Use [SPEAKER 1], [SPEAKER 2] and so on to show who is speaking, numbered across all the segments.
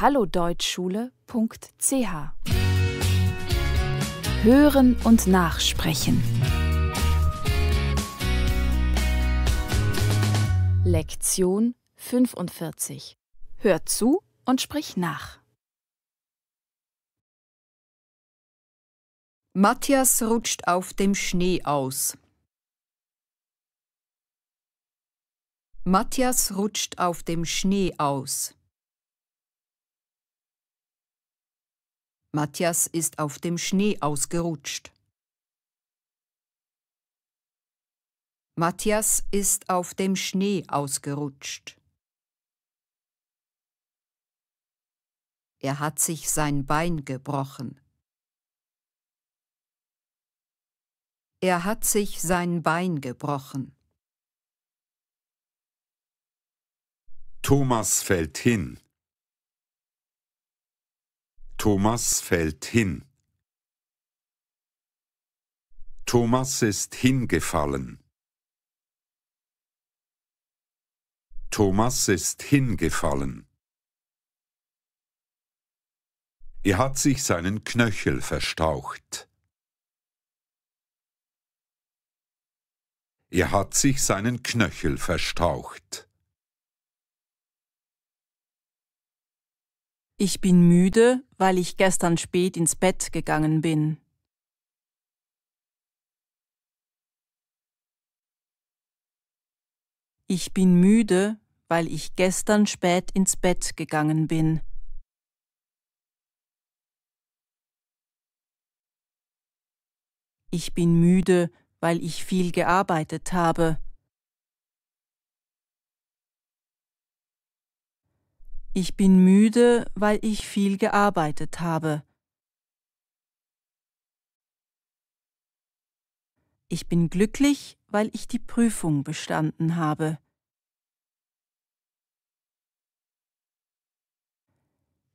[SPEAKER 1] hallodeutschschule.ch. Hören und nachsprechen. Lektion 45. Hör zu und sprich nach.
[SPEAKER 2] Matthias rutscht auf dem Schnee aus. Matthias rutscht auf dem Schnee aus. Matthias ist auf dem Schnee ausgerutscht. Matthias ist auf dem Schnee ausgerutscht. Er hat sich sein Bein gebrochen. Er hat sich sein Bein gebrochen.
[SPEAKER 3] Thomas fällt hin. Thomas fällt hin. Thomas ist hingefallen. Thomas ist hingefallen. Er hat sich seinen Knöchel verstaucht. Er hat sich seinen Knöchel verstaucht.
[SPEAKER 1] Ich bin müde, weil ich gestern spät ins Bett gegangen bin. Ich bin müde, weil ich gestern spät ins Bett gegangen bin. Ich bin müde, weil ich viel gearbeitet habe. Ich bin müde, weil ich viel gearbeitet habe. Ich bin glücklich, weil ich die Prüfung bestanden habe.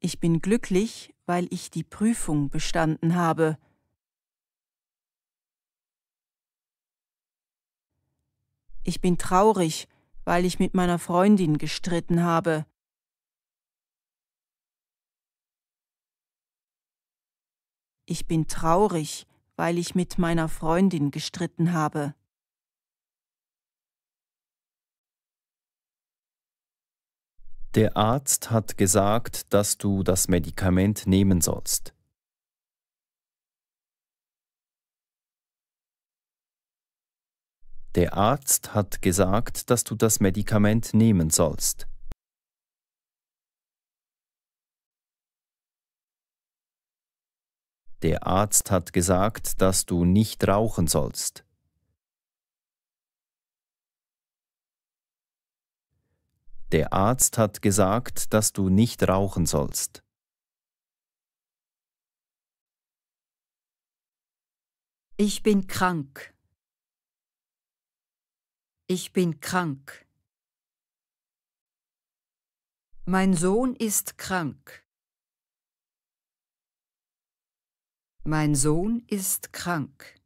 [SPEAKER 1] Ich bin glücklich, weil ich die Prüfung bestanden habe. Ich bin traurig, weil ich mit meiner Freundin gestritten habe. Ich bin traurig, weil ich mit meiner Freundin gestritten habe. Der Arzt hat gesagt, dass du das Medikament nehmen sollst. Der Arzt hat gesagt, dass du das Medikament nehmen sollst. Der Arzt hat gesagt, dass du nicht rauchen sollst. Der Arzt hat gesagt, dass du nicht rauchen sollst.
[SPEAKER 2] Ich bin krank. Ich bin krank. Mein Sohn ist krank. Mein Sohn ist krank.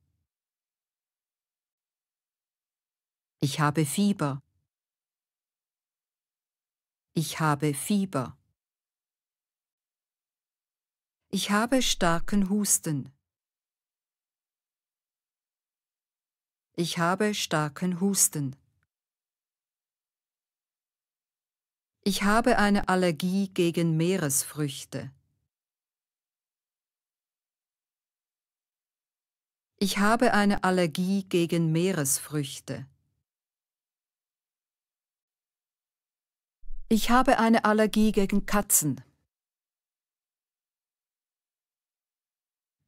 [SPEAKER 2] Ich habe Fieber. Ich habe Fieber. Ich habe starken Husten. Ich habe starken Husten. Ich habe eine Allergie gegen Meeresfrüchte. Ich habe eine Allergie gegen Meeresfrüchte. Ich habe eine Allergie gegen Katzen.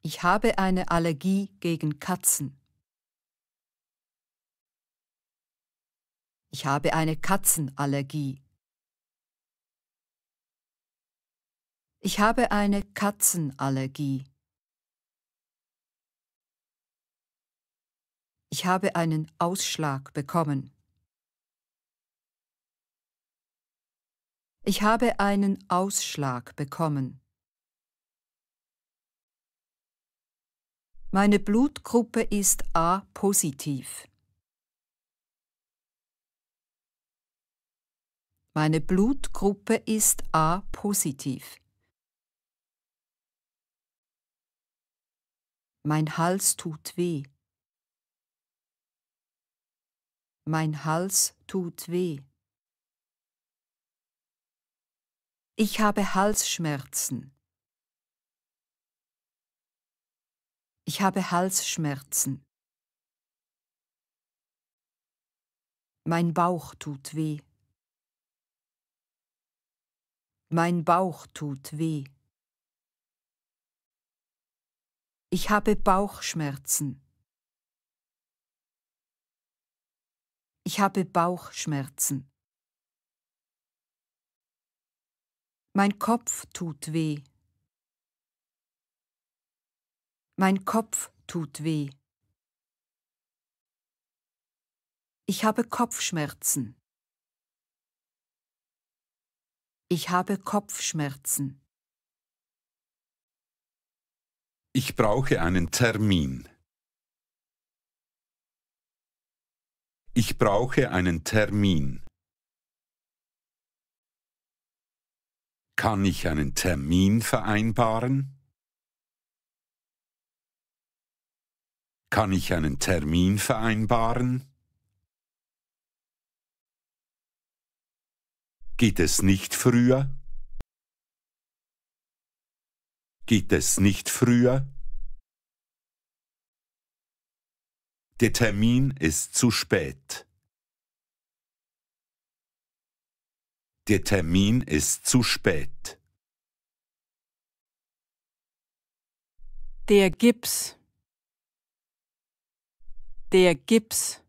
[SPEAKER 2] Ich habe eine Allergie gegen Katzen. Ich habe eine Katzenallergie. Ich habe eine Katzenallergie. ich habe einen Ausschlag bekommen. Ich habe einen Ausschlag bekommen. Meine Blutgruppe ist A positiv. Meine Blutgruppe ist A positiv. Mein Hals tut weh. Mein Hals tut weh. Ich habe Halsschmerzen. Ich habe Halsschmerzen. Mein Bauch tut weh. Mein Bauch tut weh. Ich habe Bauchschmerzen. Ich habe Bauchschmerzen. Mein Kopf tut weh. Mein Kopf tut weh. Ich habe Kopfschmerzen. Ich habe Kopfschmerzen.
[SPEAKER 3] Ich brauche einen Termin. Ich brauche einen Termin. Kann ich einen Termin vereinbaren? Kann ich einen Termin vereinbaren? Geht es nicht früher? Geht es nicht früher? Der Termin ist zu spät. Der Termin ist zu spät.
[SPEAKER 1] Der Gips. Der Gips.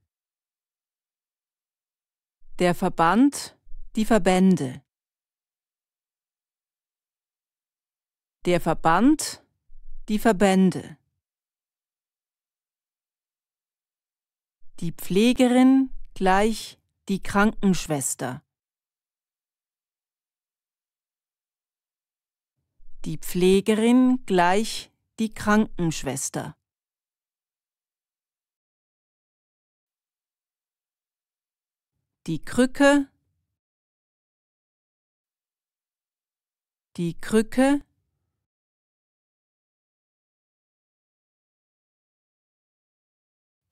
[SPEAKER 1] Der Verband, die Verbände. Der Verband, die Verbände. die Pflegerin gleich die Krankenschwester. Die Pflegerin gleich die Krankenschwester.
[SPEAKER 4] Die Krücke Die Krücke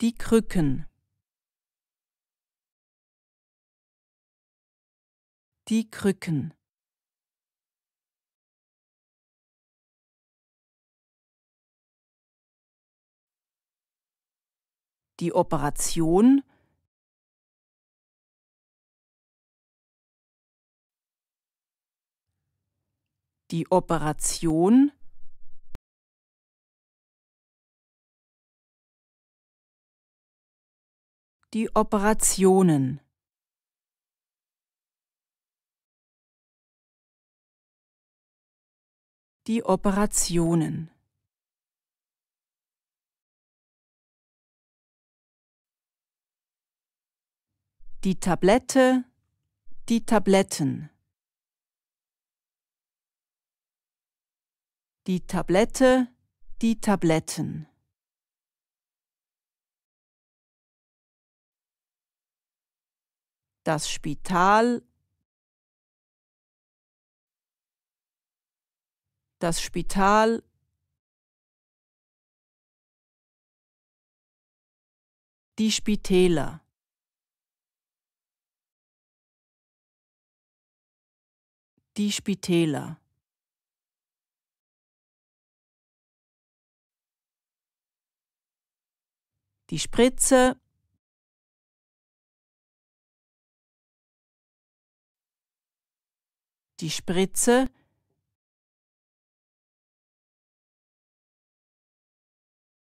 [SPEAKER 4] Die Krücken Die Krücken. Die Operation. Die Operation. die Operationen. Die Operationen Die
[SPEAKER 1] Tablette, die Tabletten. Die Tablette, die Tabletten.
[SPEAKER 4] Das Spital das Spital die Spitäler die Spitäler die Spritze die Spritze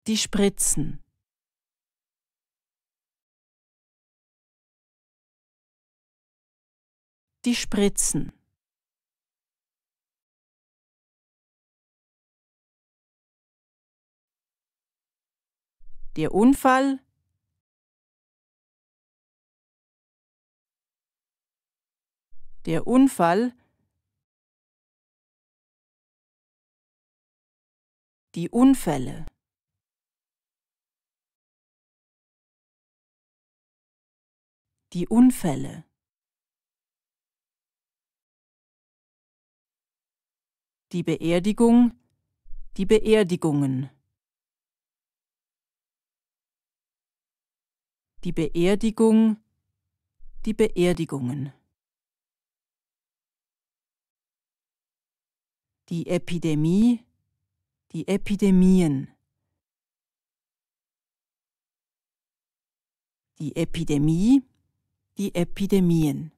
[SPEAKER 4] Die Spritzen. Die Spritzen. Der Unfall. Der Unfall. Die Unfälle. die Unfälle.
[SPEAKER 1] Die Beerdigung, die Beerdigungen. Die Beerdigung, die Beerdigungen. Die Epidemie, die Epidemien. Die Epidemie, die
[SPEAKER 4] Epidemien.